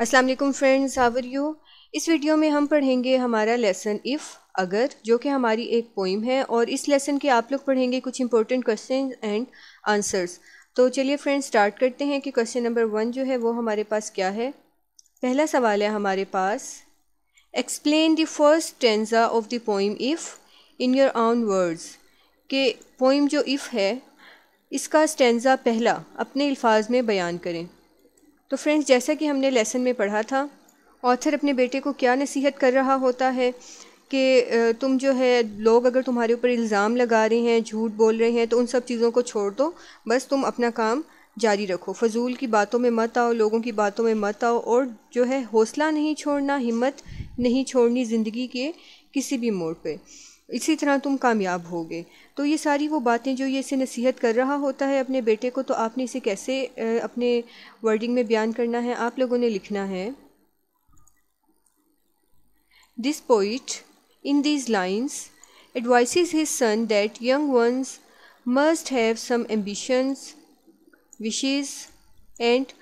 अस्सलाम वालेकुम friends how are you इस वीडियो में हम पढ़ेंगे हमारा लेसन इफ़ अगर जो कि हमारी एक पोइम है और इस लेसन के आप लोग पढ़ेंगे कुछ इंपॉर्टेंट क्वेश्चन एंड आंसर्स तो चलिए फ्रेंड्स स्टार्ट करते हैं कि क्वेश्चन नंबर वन जो है वो हमारे पास क्या है पहला सवाल है हमारे पास explain the first stanza of the poem if in your own words के पोइम जो इफ़ है इसका स्टेंजा पहला अपने अल्फाज में बयान करें तो फ्रेंड्स जैसा कि हमने लेसन में पढ़ा था ऑथर अपने बेटे को क्या नसीहत कर रहा होता है कि तुम जो है लोग अगर तुम्हारे ऊपर इल्ज़ाम लगा रहे हैं झूठ बोल रहे हैं तो उन सब चीज़ों को छोड़ दो बस तुम अपना काम जारी रखो फजूल की बातों में मत आओ लोगों की बातों में मत आओ और जो है हौसला नहीं छोड़ना हिम्मत नहीं छोड़नी ज़िंदगी के किसी भी मोड़ पे इसी तरह तुम कामयाब होगे तो ये सारी वो बातें जो ये इसे नसीहत कर रहा होता है अपने बेटे को तो आपने इसे कैसे अपने वर्डिंग में बयान करना है आप लोगों ने लिखना है this poet in these lines advise his son that young ones must have some ambitions wishes and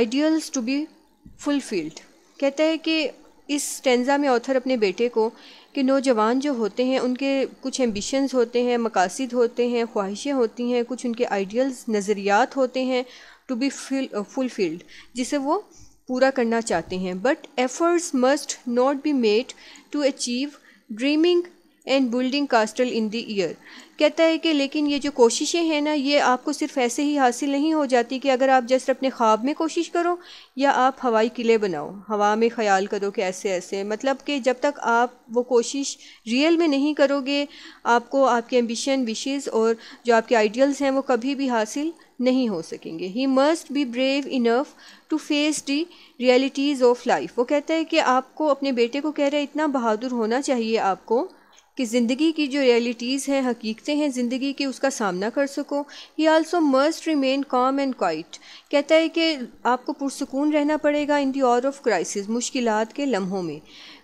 ideals to be fulfilled कहता है कि इस टेंजा में ऑथर अपने बेटे को कि नौजवान जो होते हैं उनके कुछ एम्बिशन्स होते हैं मकासद होते हैं ख्वाहिशें होती हैं कुछ उनके आइडियल्स नज़रियात होते हैं टू बी फुलफ़िल्ड जिसे वो पूरा करना चाहते हैं but efforts must not be made to achieve dreaming and building castle in the air कहता है कि लेकिन ये जो कोशिशें हैं ना ये आपको सिर्फ ऐसे ही हासिल नहीं हो जाती कि अगर आप जस्ट अपने ख्वाब में कोशिश करो या आप हवाई किले बनाओ हवा में ख्याल करो कि ऐसे ऐसे मतलब कि जब तक आप वो कोशिश रियल में नहीं करोगे आपको आपके एम्बिशन विशेज़ और जो आपके आइडियल्स हैं वो कभी भी हासिल नहीं हो सकेंगे he must be brave enough to face the realities of life वो कहता है कि आपको अपने बेटे को कह रहे इतना बहादुर होना चाहिए आपको कि ज़िंदगी की जो रियलिटीज़ हैं हकीकतें हैं ज़िंदगी की उसका सामना कर सको he also must remain calm and quiet कहता है कि आपको पुरसकून रहना पड़ेगा इन दी और ऑफ क्राइसिस मुश्किल के लम्हों में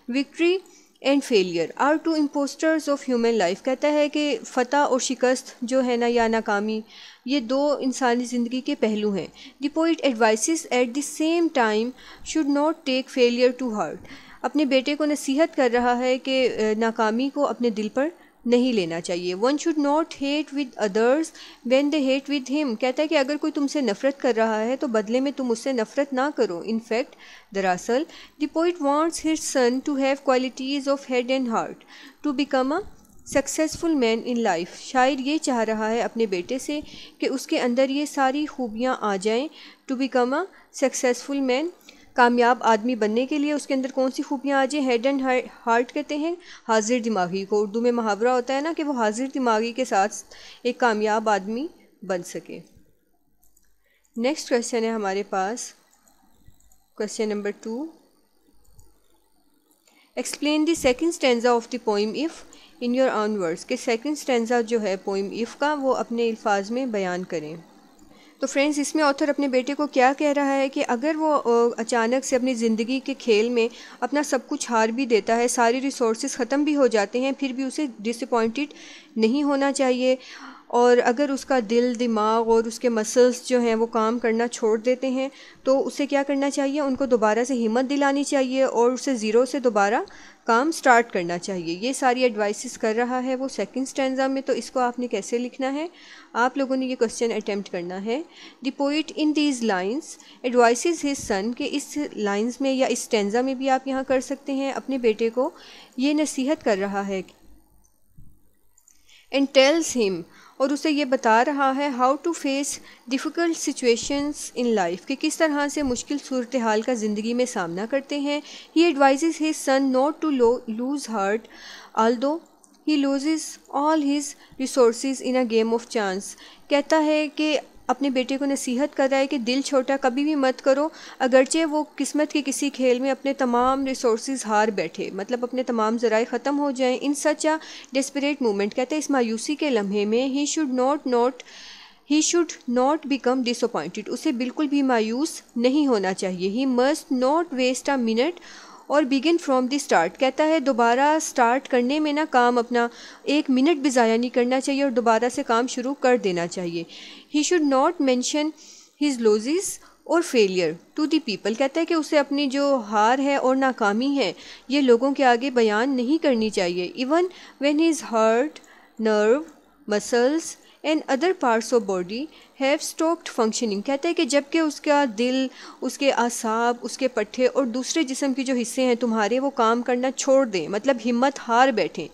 victory and failure are two impostors of human life कहता है कि फ़तह और शिकस्त जो है ना या नाकामी ये दो इंसानी ज़िंदगी के पहलू हैं the poet advise at the same time should not take failure to heart अपने बेटे को नसीहत कर रहा है कि नाकामी को अपने दिल पर नहीं लेना चाहिए one should not hate with others when they hate with him कहता है कि अगर कोई तुमसे नफ़रत कर रहा है तो बदले में तुम उससे नफ़रत ना करो इन फैक्ट दरअसल the poet wants his son to have qualities of head and heart to become a successful man in life शायर ये चाह रहा है अपने बेटे से कि उसके अंदर ये सारी खूबियाँ आ जाएं to become a successful man कामयाब आदमी बनने के लिए उसके अंदर कौन सी खूबियाँ आ जाए हेड एंड हार्ट कहते हैं हाजिर दिमागी को उर्दू में मुहावरा होता है ना कि वो हाजिर दिमागी के साथ एक कामयाब आदमी बन सके नेक्स्ट क्वेश्चन है हमारे पास question number two explain the second stanza of the poem if in your own words के सेकंड स्टेंजा जो है पोइम इफ़ का वो अपने अल्फाज में बयान करें तो फ्रेंड्स इसमें ऑथर अपने बेटे को क्या कह रहा है कि अगर वो अचानक से अपनी ज़िंदगी के खेल में अपना सब कुछ हार भी देता है सारी रिसोर्स ख़त्म भी हो जाते हैं फिर भी उसे डिसअपॉइंटेड नहीं होना चाहिए और अगर उसका दिल दिमाग और उसके मसल्स जो हैं वो काम करना छोड़ देते हैं तो उसे क्या करना चाहिए उनको दोबारा से हिम्मत दिलानी चाहिए और उसे ज़ीरो से दोबारा काम स्टार्ट करना चाहिए ये सारी एडवाइसेस कर रहा है वो सेकंड स्टैंडा में तो इसको आपने कैसे लिखना है आप लोगों ने ये क्वेश्चन अटैम्प्ट करना है the poet in these lines advise his son के इस लाइन्स में या इस स्टैंडा में भी आप यहाँ कर सकते हैं अपने बेटे को ये नसीहत कर रहा है एंड टेल्स हिम और उसे ये बता रहा है how to face difficult situations in life कि किस तरह से मुश्किल सूरत हाल का ज़िंदगी में सामना करते हैं he advise his son not to lose heart although he lose all his resource in a game of chance कहता है कि अपने बेटे को नसीहत कर रहा है कि दिल छोटा कभी भी मत करो अगरचे वो किस्मत के किसी खेल में अपने तमाम रिसोर्स हार बैठे मतलब अपने तमाम ज़राए ख़त्म हो जाएं इन सच आ डिस्परेट मोमेंट कहते हैं इस मायूसी के लम्हे में he should not not he should not become disappointed उसे बिल्कुल भी मायूस नहीं होना चाहिए he must not waste a minute और बिगिन फ्रॉम दी स्टार्ट कहता है दोबारा स्टार्ट करने में ना काम अपना एक मिनट भी ज़ाया नहीं करना चाहिए और दोबारा से काम शुरू कर देना चाहिए he should not mention his losses और फेलियर टू दी पीपल कहता है कि उसे अपनी जो हार है और नाकामी है ये लोगों के आगे बयान नहीं करनी चाहिए even when is hurt nerve muscles and other parts of body have stopped functioning कहते हैं कि जबकि उसका दिल उसके आसाब उसके पट्ठे और दूसरे जिसम के जो हिस्से हैं तुम्हारे वो काम करना छोड़ दें मतलब हिम्मत हार बैठें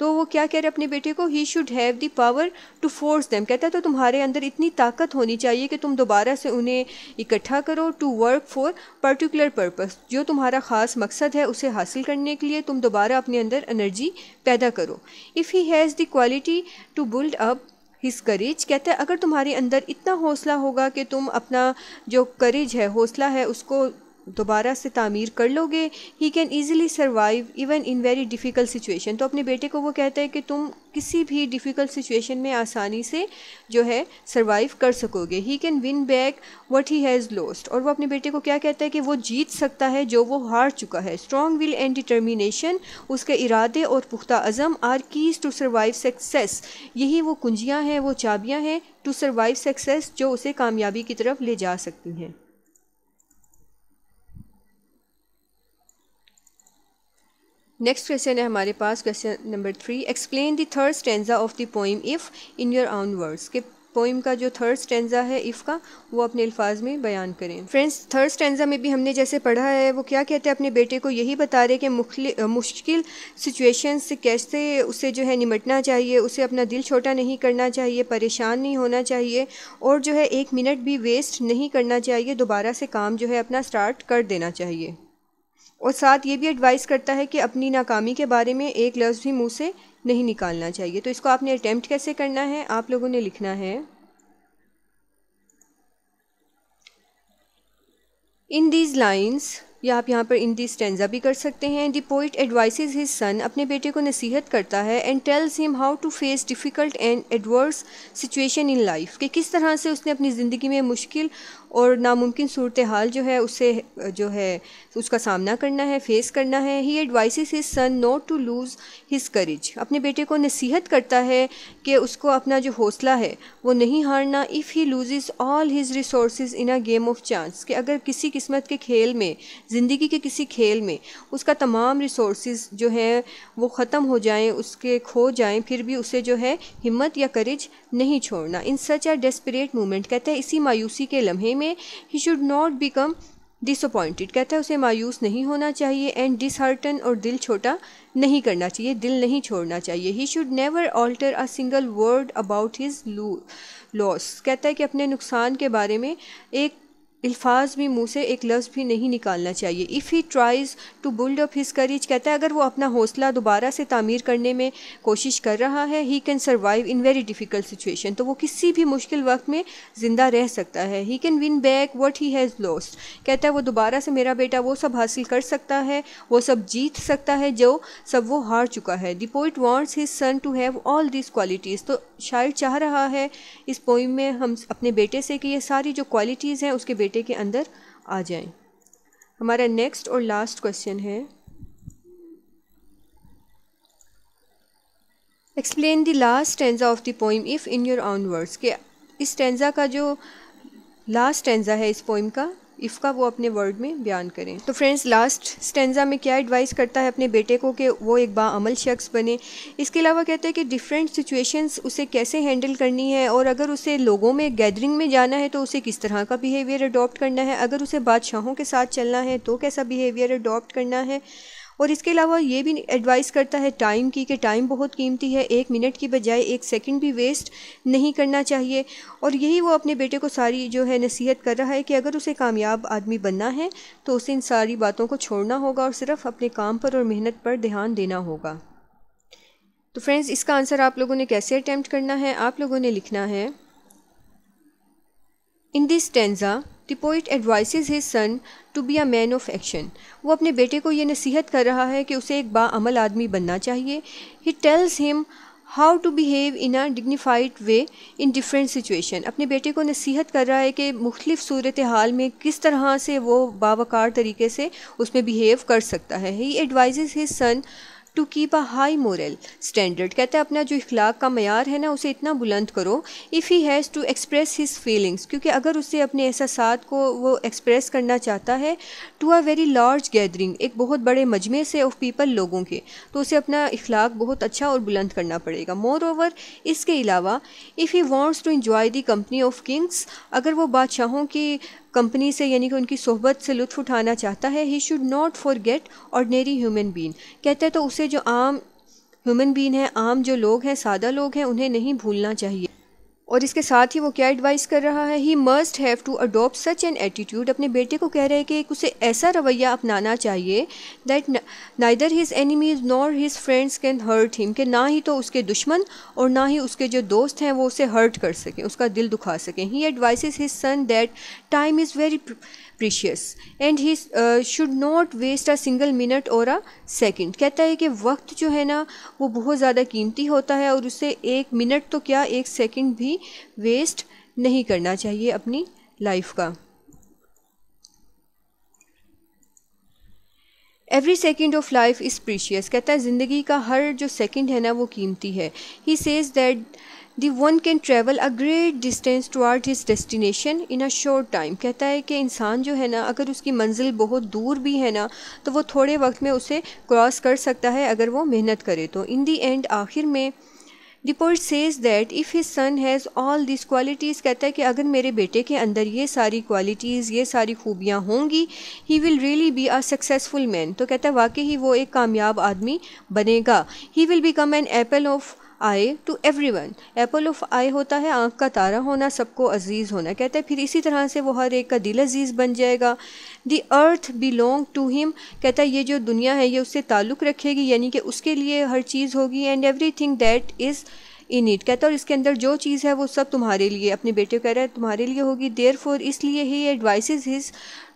तो वो क्या कह रहे अपने बेटे को he should have the power to force them कहता है तो तुम्हारे अंदर इतनी ताकत होनी चाहिए कि तुम दोबारा से उन्हें इकट्ठा करो to work for particular purpose जो तुम्हारा ख़ास मकसद है उसे हासिल करने के लिए तुम दोबारा अपने अंदर एनर्जी पैदा करो if he has the quality to build up his courage कहते हैं अगर तुम्हारे अंदर इतना हौसला होगा कि तुम अपना जो करेज है हौसला है उसको दोबारा से तामीर कर लोगे he can easily survive even in very difficult situation तो अपने बेटे को वो कहता है कि तुम किसी भी डिफ़िकल्ट सिचुएशन में आसानी से जो है सर्वाइव कर सकोगे he can win back what he has lost और वो अपने बेटे को क्या कहता है कि वो जीत सकता है जो वो हार चुका है स्ट्रॉन्ग विल एंड डिटर्मिनेशन उसके इरादे और पुख्ता अज़म are keys to survive success यही वो कुंजियाँ हैं वो चाबियाँ हैं टू सर्वाइव सक्सेस जो उसे कामयाबी की तरफ ले जा सकती हैं नेक्स्ट क्वेश्चन है हमारे पास question number three explain the third stanza of the poem if in your own words के पोइम का जो थर्ड स्टेंजा है इफ़ का वो अपने अल्फाज में बयान करें फ्रेंड्स थर्ड स्टेंजा में भी हमने जैसे पढ़ा है वो क्या कहते हैं अपने बेटे को यही बता रहे कि मुश्किल सिचुएशन से कैसे उसे जो है निमटना चाहिए उसे अपना दिल छोटा नहीं करना चाहिए परेशान नहीं होना चाहिए और जो है एक मिनट भी वेस्ट नहीं करना चाहिए दोबारा से काम जो है अपना स्टार्ट कर देना चाहिए और साथ ये भी एडवाइस करता है कि अपनी नाकामी के बारे में एक लफ्ज़ भी मुँह से नहीं निकालना चाहिए तो इसको आपने अटैम्प्ट कैसे करना है आप लोगों ने लिखना है इन दीज लाइन्स या आप यहाँ पर इन दी स्टेंजा भी कर सकते हैं the poet advise his son अपने बेटे को नसीहत करता है and tells him how to face difficult and adverse situation in life कि किस तरह से उसने अपनी ज़िंदगी में मुश्किल और नामुमकिन सूरत हाल जो है उससे जो है उसका सामना करना है फेस करना है he advice his son not to lose his courage अपने बेटे को नसीहत करता है कि उसको अपना जो हौसला है वो नहीं हारना if he lose all his resource in a game of chance कि अगर किसी किस्मत के खेल में ज़िंदगी के किसी खेल में उसका तमाम रिसोर्स जो है वो ख़त्म हो जाएँ उसके खो जाएँ फिर भी उसे जो है हिम्मत या करेज नहीं छोड़ना in such are desperate moment कहते हैं इसी मायूसी के लम्हे में में he should not become disappointed कहता है उसे मायूस नहीं होना चाहिए एंड डिसहर्टन और दिल छोटा नहीं करना चाहिए दिल नहीं छोड़ना चाहिए he should never alter a single word about his loss कहता है कि अपने नुकसान के बारे में एक अल्फाज में मुँह से एक लफ्ज़ भी नहीं निकालना चाहिए if he tries to build up his courage कहता है अगर वो अपना हौसला दोबारा से तमीर करने में कोशिश कर रहा है he can survive in very difficult situation तो वो किसी भी मुश्किल वक्त में ज़िंदा रह सकता है he can win back what he has lost कहता है वो दोबारा से मेरा बेटा वो सब हासिल कर सकता है वो सब जीत सकता है जो सब वो हार चुका है the poet wants his son to have all this qualities तो शायर चाह रहा है इस पोइम में हम अपने बेटे से कि ये सारी जो क्वालिटीज़ हैं उसके बेटे डेटे के अंदर आ जाएं हमारा नेक्स्ट और लास्ट क्वेश्चन है explain the last stanza of the poem if in your own words के इस टेंजा का जो लास्ट टेंजा है इस पोइम का इफ़का वो अपने वर्ड में बयान करें तो फ्रेंड्स लास्ट स्टेंजा में क्या एडवाइस करता है अपने बेटे को कि वो एक बामल शख्स बने इसके अलावा कहता है कि डिफरेंट सिचुएशंस उसे कैसे हैंडल करनी है और अगर उसे लोगों में गैदरिंग में जाना है तो उसे किस तरह का बिहेवियर अडोप्ट करना है अगर उसे बादशाहों के साथ चलना है तो कैसा बिहेवियर अडोप्ट करना है और इसके अलावा ये भी एडवाइस करता है टाइम की कि टाइम बहुत कीमती है एक मिनट की बजाय एक सेकंड भी वेस्ट नहीं करना चाहिए और यही वो अपने बेटे को सारी जो है नसीहत कर रहा है कि अगर उसे कामयाब आदमी बनना है तो उसे इन सारी बातों को छोड़ना होगा और सिर्फ अपने काम पर और मेहनत पर ध्यान देना होगा तो फ्रेंड्स इसका आंसर आप लोगों ने कैसे अटैम्प्ट करना है आप लोगों ने लिखना है in this stanza the poet advises his son to be a man of action वो अपने बेटे को ये नसीहत कर रहा है कि उसे एक बामल आदमी बनना चाहिए he tells him how to behave in a dignified way in different situation अपने बेटे को नसीहत कर रहा है कि मुख्तफ सूरत हाल में किस तरह से वो बावकार तरीके से उसमें बिहेव कर सकता है he advise his son to keep a high moral standard कहते हैं अपना जो इखलाक का मैार है ना उसे इतना बुलंद करो if he has to express his feelings क्योंकि अगर उसे अपने एहसास को वो एक्सप्रेस करना चाहता है to a very large gathering एक बहुत बड़े मजमे से ऑफ पीपल लोगों के तो उसे अपना इखलाक बहुत अच्छा और बुलंद करना पड़ेगा मोर ओवर इसके अलावा if he wants to enjoy the company of kings अगर वो बादशाहों की कंपनी से यानी कि उनकी सोहबत से लुत्फ़ उठाना चाहता है he should not forget ordinary human being कहते हैं तो उसे जो आम ह्यूमन बीन है आम जो लोग हैं सादा लोग हैं उन्हें नहीं भूलना चाहिए और इसके साथ ही वो क्या एडवाइस कर रहा है he must have to adopt such an attitude अपने बेटे को कह रहे हैं कि उसे ऐसा रवैया अपनाना चाहिए that neither his enemies nor his friends can hurt him कि ना ही तो उसके दुश्मन और ना ही उसके जो दोस्त हैं वो उसे हर्ट कर सकें उसका दिल दुखा सकें he advice his son that time is very precious and he should not waste a single minute और अ सेकेंड कहता है कि वक्त जो है ना वो बहुत ज़्यादा कीमती होता है और उसे एक मिनट तो क्या एक सेकेंड भी वेस्ट नहीं करना चाहिए अपनी लाइफ का every second of life is precious कहता है ज़िंदगी का हर जो सेकेंड है ना वो कीमती है he says that the one can travel a great distance toward his destination in a short time कहता है कि इंसान जो है ना अगर उसकी मंजिल बहुत दूर भी है ना तो वो थोड़े वक्त में उसे क्रॉस कर सकता है अगर वो मेहनत करे तो इन दी एंड आखिर में the poet says that if his son has all this qualities कहता है कि अगर मेरे बेटे के अंदर ये सारी क्वालिटीज़ ये सारी खूबियाँ होंगी he will really be a successful man तो कहता है वाकई ही वो एक कामयाब आदमी बनेगा he will become an apple of eye to every one apple of eye होता है आँख का तारा होना सबको अजीज़ होना कहते हैं फिर इसी तरह से वो हर एक का दिल अजीज़ बन जाएगा the earth belong to him कहता है ये जो दुनिया है ये उससे ताल्लुक़ रखेगी यानी कि उसके लिए हर चीज़ होगी and everything that is in it कहता है और इसके अंदर जो चीज़ है वो सब तुम्हारे लिए अपने बेटे को कह रहा है तुम्हारे लिए होगी देयर फॉर इसलिए he advice his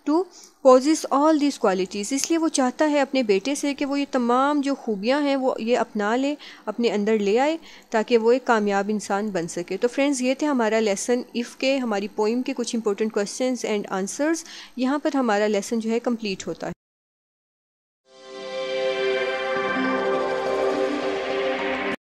to possess all these qualities इसलिए वो चाहता है अपने बेटे से कि वो ये तमाम जो खूबियाँ हैं वो ये अपना ले अपने अंदर ले आए ताकि वो एक कामयाब इंसान बन सके तो फ्रेंड्स ये थे हमारा लेसन इफ़ के हमारी पोइम के कुछ इंपॉर्टेंट क्वेश्चन एंड आंसर्स यहाँ पर हमारा लेसन जो है कम्प्लीट होता है